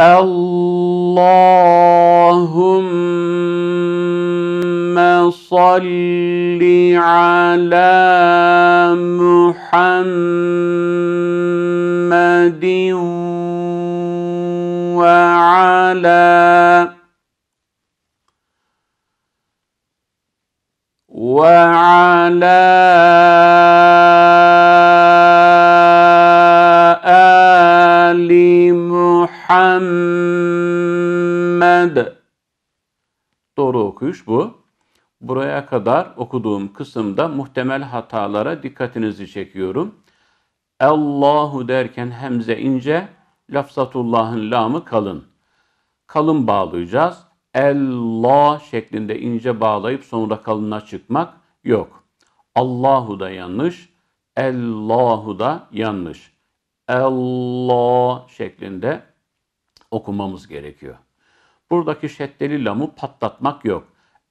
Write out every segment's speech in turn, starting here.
اللهم صل على محمد وعلى وعلى آل محمد Muhammed. Doğru okuyuş bu. Buraya kadar okuduğum kısımda muhtemel hatalara dikkatinizi çekiyorum. Allahu derken hemze ince, lafzatullahın lamı kalın. Kalın bağlayacağız. Allah şeklinde ince bağlayıp sonra kalına çıkmak yok. Allahu da yanlış, Allahu da yanlış. Allah şeklinde okumamız gerekiyor. Buradaki şeddeli lamı patlatmak yok.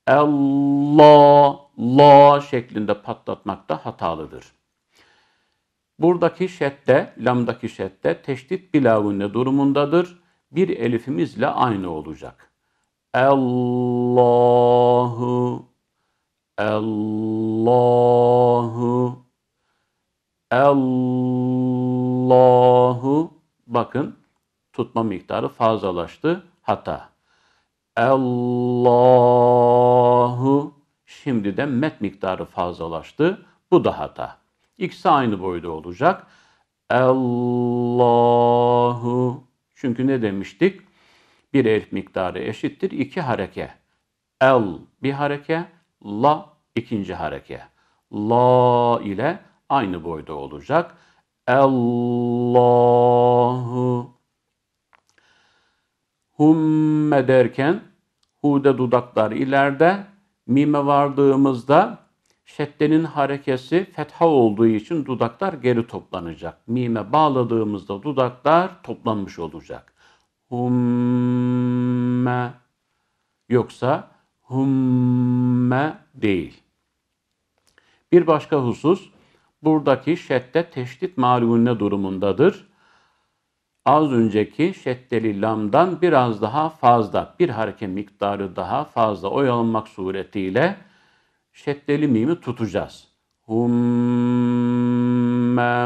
Allah, la şeklinde patlatmak da hatalıdır. Buradaki şedde, lamdaki şedde teşdit bilavunne durumundadır. Bir elifimizle aynı olacak. Allahu, Allahu, Allahu. Bakın tutma miktarı fazlalaştı. Hatta Allahu şimdi de met miktarı fazlalaştı. Bu da hata. İkisi aynı boyda olacak. Allahu çünkü ne demiştik? Bir elif miktarı eşittir iki hareke. El bir hareke, la ikinci hareke. La ile aynı boyda olacak. Allahu humme derken hude dudaklar ileride mime vardığımızda şeddenin harekesi fetha olduğu için dudaklar geri toplanacak. Mime bağladığımızda dudaklar toplanmış olacak. Humme yoksa humme değil. Bir başka husus buradaki şedde teşdit malumune durumundadır az önceki şeddeli lamdan biraz daha fazla, bir hareke miktarı daha fazla oyalanmak suretiyle şeddeli mimi tutacağız. Humme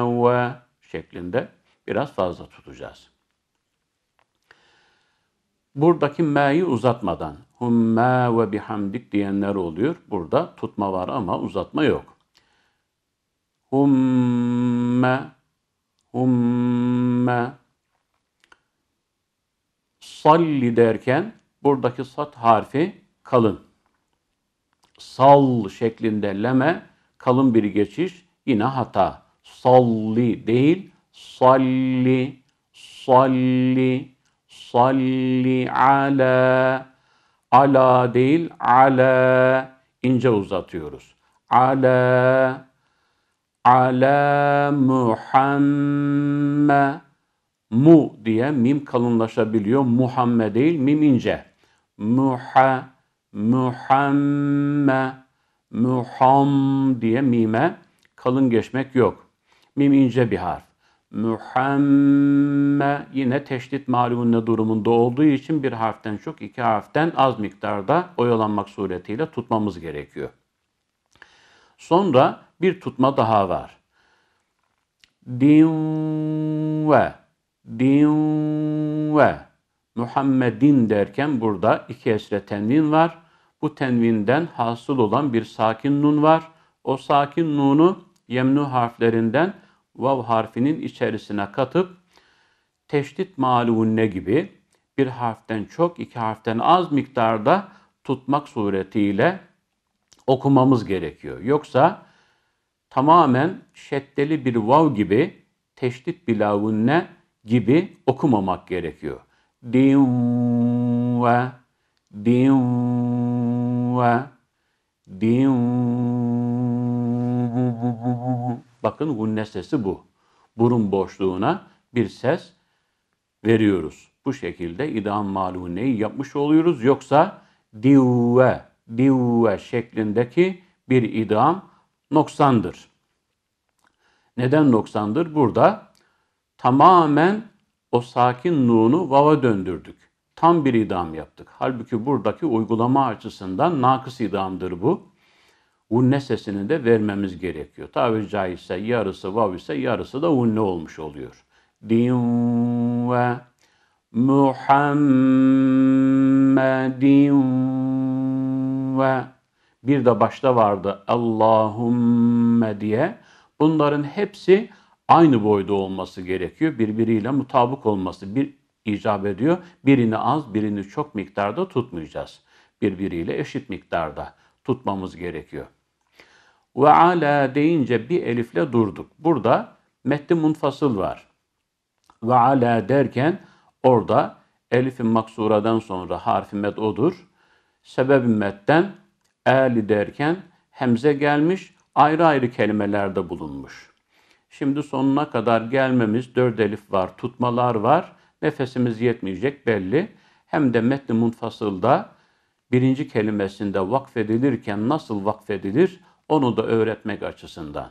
ve şeklinde biraz fazla tutacağız. Buradaki me'yi uzatmadan humme ve bihamdik diyenler oluyor. Burada tutma var ama uzatma yok. Humme humme salli derken buradaki sat harfi kalın. Sal şeklinde leme kalın bir geçiş yine hata. Salli değil salli salli salli ala ala değil ala ince uzatıyoruz. Ala ala Muhammed mu diye mim kalınlaşabiliyor. Muhammed değil, mim ince. Muha, muhamme, muham diye mime kalın geçmek yok. Mim ince bir harf. Muhamme yine teşdit ne durumunda olduğu için bir harften çok iki harften az miktarda oyalanmak suretiyle tutmamız gerekiyor. Sonra bir tutma daha var. Dinve bin ve Muhammedin derken burada iki esre tenvin var. Bu tenvinden hasıl olan bir sakin nun var. O sakin nunu yemnu harflerinden vav harfinin içerisine katıp teşdit malunne gibi bir harften çok iki harften az miktarda tutmak suretiyle okumamız gerekiyor. Yoksa tamamen şeddeli bir vav gibi teşdit bilavunne gibi okumamak gerekiyor. Dinva, dinva, dinva. Bakın gunne sesi bu. Burun boşluğuna bir ses veriyoruz. Bu şekilde idam malûneyi yapmış oluyoruz. Yoksa divve, divve şeklindeki bir idam noksandır. Neden noksandır? Burada tamamen o sakin nunu vava döndürdük. Tam bir idam yaptık. Halbuki buradaki uygulama açısından nakıs idamdır bu. Unne sesini de vermemiz gerekiyor. Tabiri caizse yarısı vav ise yarısı da unne olmuş oluyor. Din ve Muhammedin ve bir de başta vardı Allahümme diye. Bunların hepsi aynı boyda olması gerekiyor. Birbiriyle mutabık olması bir icap ediyor. Birini az, birini çok miktarda tutmayacağız. Birbiriyle eşit miktarda tutmamız gerekiyor. Ve ala deyince bir elifle durduk. Burada metni munfasıl var. Ve ala derken orada elifin maksuradan sonra harfi med odur. Sebebi metten eli derken hemze gelmiş ayrı ayrı kelimelerde bulunmuş.'' Şimdi sonuna kadar gelmemiz dört elif var, tutmalar var. Nefesimiz yetmeyecek belli. Hem de metni munfasılda birinci kelimesinde vakfedilirken nasıl vakfedilir onu da öğretmek açısından.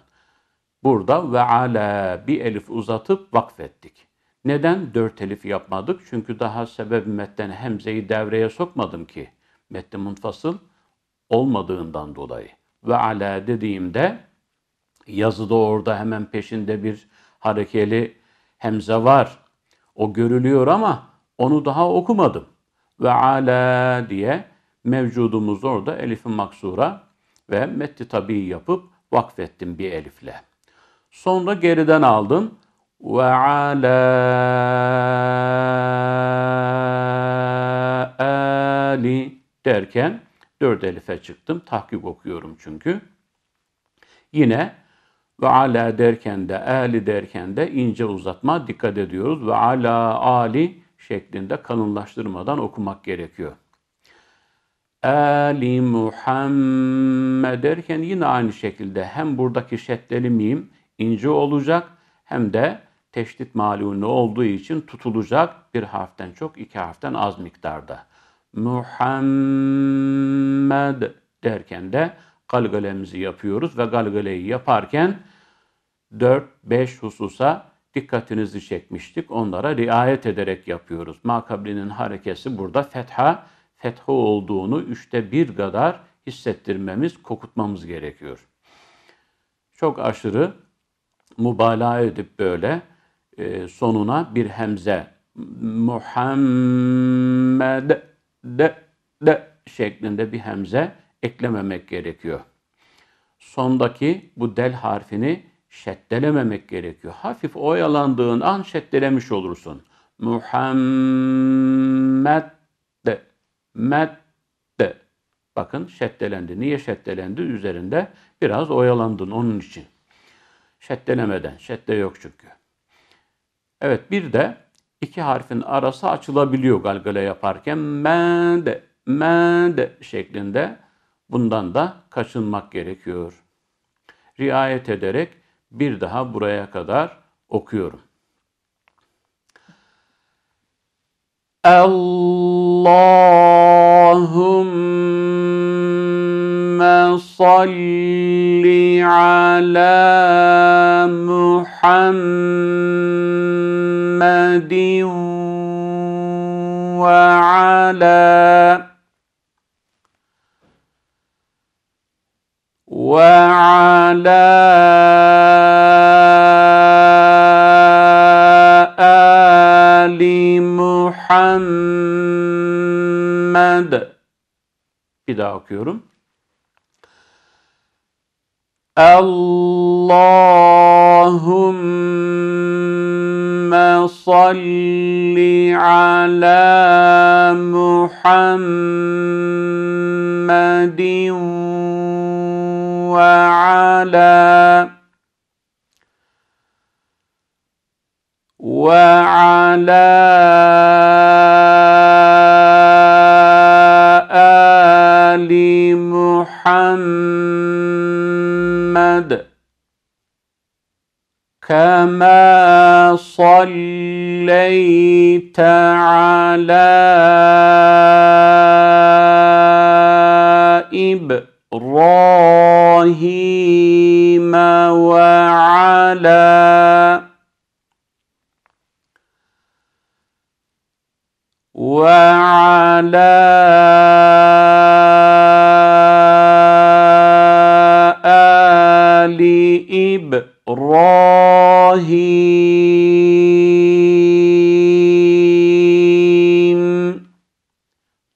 Burada ve ala bir elif uzatıp vakfettik. Neden dört elif yapmadık? Çünkü daha sebep metten hemzeyi devreye sokmadım ki. Metni munfasıl olmadığından dolayı. Ve ala dediğimde Yazıda orada hemen peşinde bir harekeli hemze var. O görülüyor ama onu daha okumadım. Ve ala diye mevcudumuz orada elifi maksura ve metti tabi yapıp vakfettim bir elifle. Sonra geriden aldım. Ve ala ali derken dört elife çıktım. Tahkik okuyorum çünkü. Yine ve ala derken de, ali derken de ince uzatma dikkat ediyoruz. Ve ala ali şeklinde kalınlaştırmadan okumak gerekiyor. Ali Muhammed derken yine aynı şekilde hem buradaki şeddeli mim ince olacak hem de teşdit malunu olduğu için tutulacak bir harften çok iki harften az miktarda. Muhammed derken de galgalemizi yapıyoruz ve galgaleyi yaparken 4-5 hususa dikkatinizi çekmiştik. Onlara riayet ederek yapıyoruz. Makabli'nin harekesi burada fetha, fetha olduğunu üçte bir kadar hissettirmemiz, kokutmamız gerekiyor. Çok aşırı mübalağa edip böyle e, sonuna bir hemze Muhammed de de şeklinde bir hemze eklememek gerekiyor. Sondaki bu del harfini şeddelememek gerekiyor. Hafif oyalandığın an şeddelemiş olursun. Muhammed de, med de. Bakın şeddelendi. Niye şeddelendi? Üzerinde biraz oyalandın onun için. Şeddelemeden. Şedde yok çünkü. Evet bir de iki harfin arası açılabiliyor galgala yaparken. Med de, men de şeklinde Bundan da kaçınmak gerekiyor. Riayet ederek bir daha buraya kadar okuyorum. Allahümme salli ala Muhammedin ve ala وعلى آل محمد إذا daha اللهم صل على محمد وعلى وعلى آل محمد كما صليت على إبراهيم إبراهيم وعلى وعلى آل إبراهيم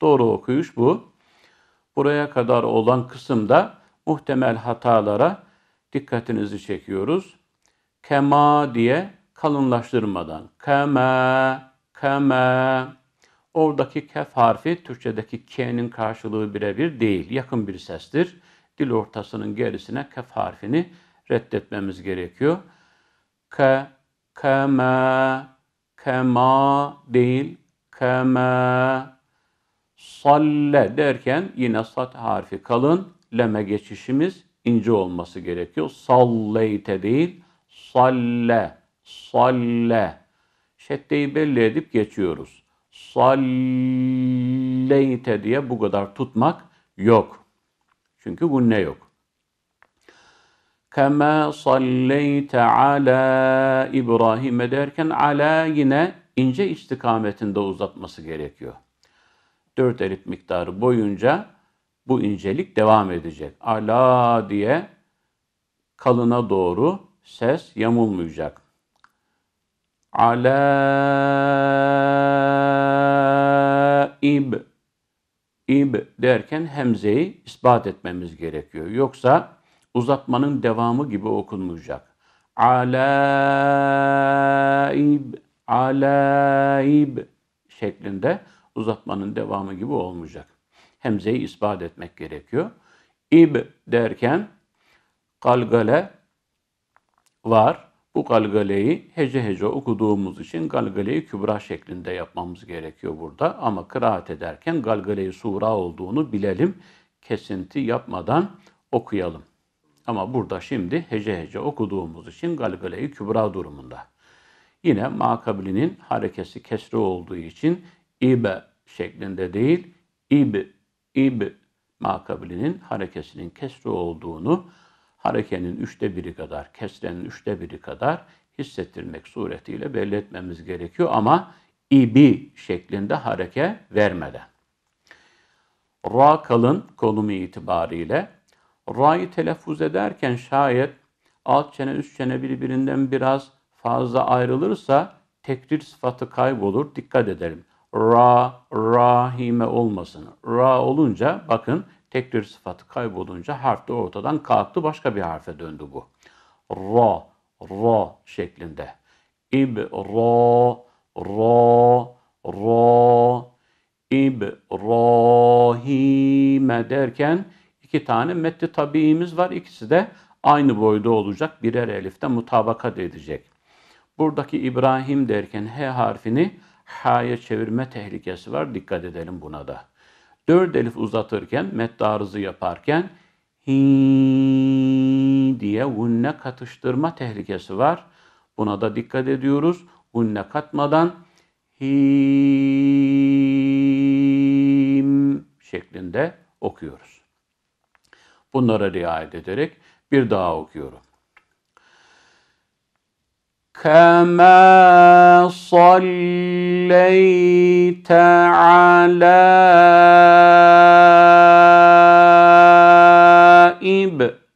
Doğru okuyuş bu. Buraya kadar olan kısımda muhtemel hatalara dikkatinizi çekiyoruz. Kema diye kalınlaştırmadan. Keme, Keme. Oradaki kef harfi Türkçedeki k'nin karşılığı birebir değil. Yakın bir sestir. Dil ortasının gerisine kef harfini reddetmemiz gerekiyor. Ke, Keme, kema değil. Keme. salle derken yine sat harfi kalın leme geçişimiz ince olması gerekiyor. Salleyte değil, salle, salle. Şeddeyi belli edip geçiyoruz. Salleyte diye bu kadar tutmak yok. Çünkü ne yok. Kema salleyte ala İbrahim derken ala yine ince istikametinde uzatması gerekiyor. Dört elit miktarı boyunca bu incelik devam edecek. Ala diye kalına doğru ses yamulmayacak. Ala ib ib derken hemzeyi ispat etmemiz gerekiyor. Yoksa uzatmanın devamı gibi okunmayacak. Ala ib Ala ib şeklinde uzatmanın devamı gibi olmayacak hemzeyi ispat etmek gerekiyor. İb derken galgale var. Bu galgaleyi hece hece okuduğumuz için galgaleyi kübra şeklinde yapmamız gerekiyor burada. Ama kıraat ederken galgaleyi sura olduğunu bilelim. Kesinti yapmadan okuyalım. Ama burada şimdi hece hece okuduğumuz için galgaleyi kübra durumunda. Yine makablinin harekesi kesri olduğu için ibe şeklinde değil, ib İb makabilinin harekesinin kesre olduğunu harekenin üçte biri kadar, kesrenin üçte biri kadar hissettirmek suretiyle belli etmemiz gerekiyor ama ibi şeklinde hareke vermeden. Ra kalın konumu itibariyle ra'yı telaffuz ederken şayet alt çene üst çene birbirinden biraz fazla ayrılırsa tekdir sıfatı kaybolur. Dikkat edelim ra, rahime olmasın. Ra olunca bakın tekdir sıfatı kaybolunca harf de ortadan kalktı başka bir harfe döndü bu. Ra, ra şeklinde. İb, ra, ra, ra, ib, rahime derken iki tane metni tabiimiz var. İkisi de aynı boyda olacak. Birer elifte mutabakat edecek. Buradaki İbrahim derken H harfini ha'ya çevirme tehlikesi var. Dikkat edelim buna da. Dört elif uzatırken, met arızı yaparken hi diye vunne katıştırma tehlikesi var. Buna da dikkat ediyoruz. Vunne katmadan him şeklinde okuyoruz. Bunlara riayet ederek bir daha okuyorum. كما صليت على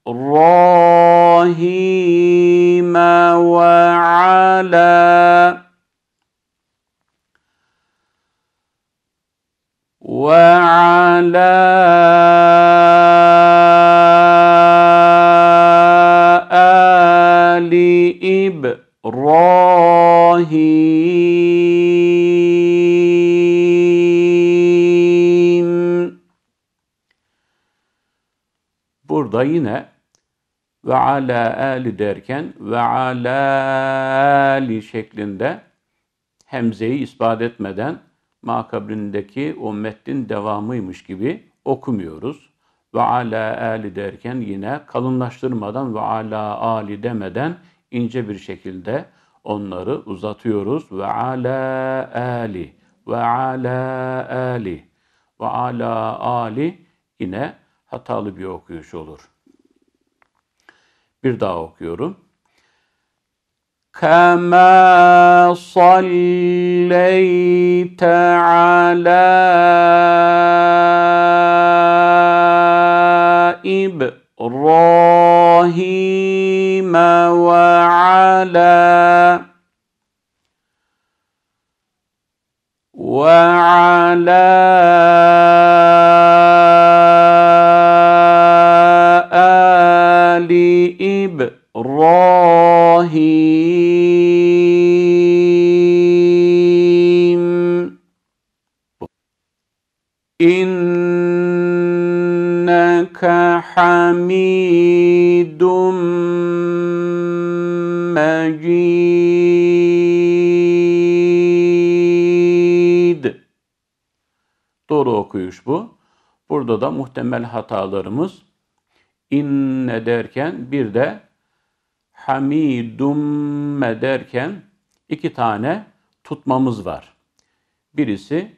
ابراهيم وعلى وعلى Sonra yine ve ala ali derken ve ala ali şeklinde hemzeyi ispat etmeden makabrindeki o metnin devamıymış gibi okumuyoruz. Ve ala ali derken yine kalınlaştırmadan ve ala ali demeden ince bir şekilde onları uzatıyoruz. Ve ala ali ve ala ali ve ala ali yine hatalı bir okuyuş olur. Bir daha okuyorum. كما صليت على إبراهيم وعلى وعلى burada muhtemel hatalarımız inne derken bir de hamidumme derken iki tane tutmamız var. Birisi,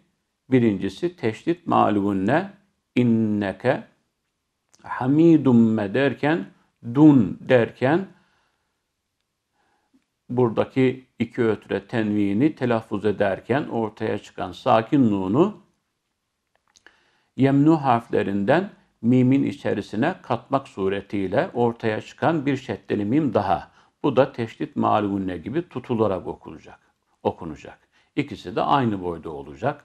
birincisi teşdit malunne inneke hamidumme derken dun derken buradaki iki ötre tenvini telaffuz ederken ortaya çıkan sakin nunu yemnu harflerinden mimin içerisine katmak suretiyle ortaya çıkan bir şeddeli mim daha. Bu da teşdit malumune gibi tutularak okunacak. okunacak. İkisi de aynı boyda olacak.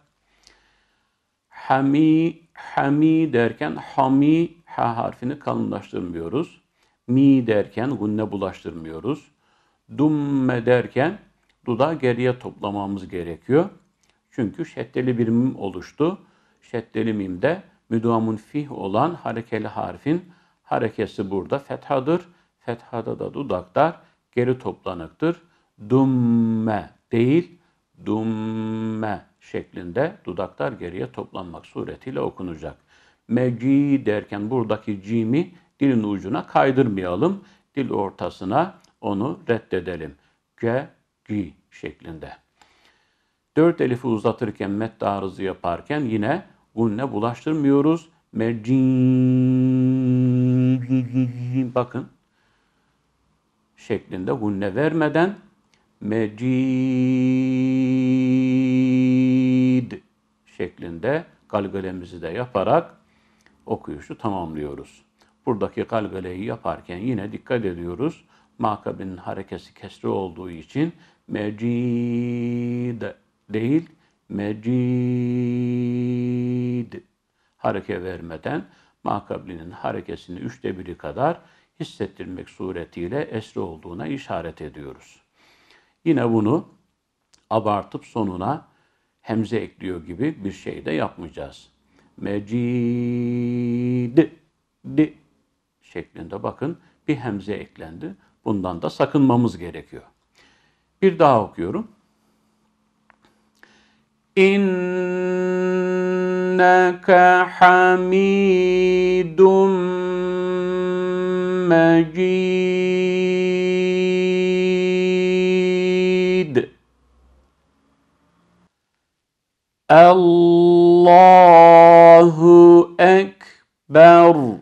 Hami, hami derken hami, ha harfini kalınlaştırmıyoruz. Mi derken gunne bulaştırmıyoruz. Dumme derken dudağı geriye toplamamız gerekiyor. Çünkü şeddeli bir mim oluştu şeddeli mimde müdamun fih olan harekeli harfin harekesi burada fethadır. Fethada da dudaklar geri toplanıktır. Dumme değil, dumme şeklinde dudaklar geriye toplanmak suretiyle okunacak. Meci derken buradaki cimi dilin ucuna kaydırmayalım. Dil ortasına onu reddedelim. Ge gi şeklinde. Dört elifi uzatırken met arızı yaparken yine ne bulaştırmıyoruz. Mercin bakın şeklinde hunne vermeden mecid şeklinde galgalemizi de yaparak okuyuşu tamamlıyoruz. Buradaki galgaleyi yaparken yine dikkat ediyoruz. Makabinin harekesi kesri olduğu için mecid değil mecid. Hareke vermeden makablinin harekesini üçte biri kadar hissettirmek suretiyle esri olduğuna işaret ediyoruz. Yine bunu abartıp sonuna hemze ekliyor gibi bir şey de yapmayacağız. Mecid di şeklinde bakın bir hemze eklendi. Bundan da sakınmamız gerekiyor. Bir daha okuyorum. إنك حميد مجيد الله أكبر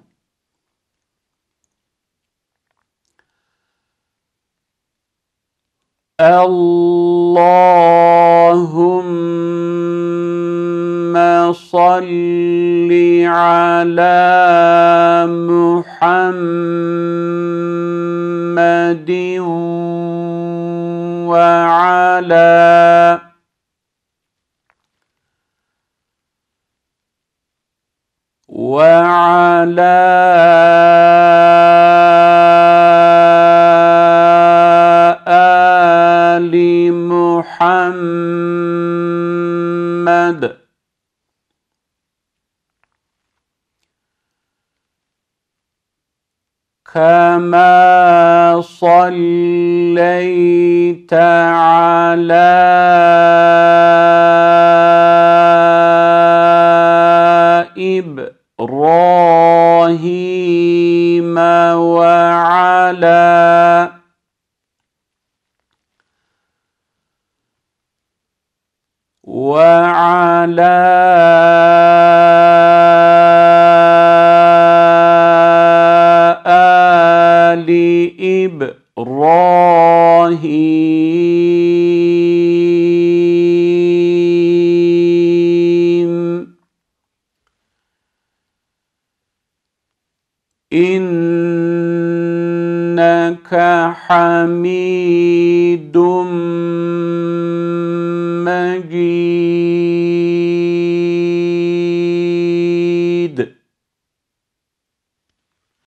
صل على محمد وعلى وعلى كما صليت على ابراهيم وعلى وعلى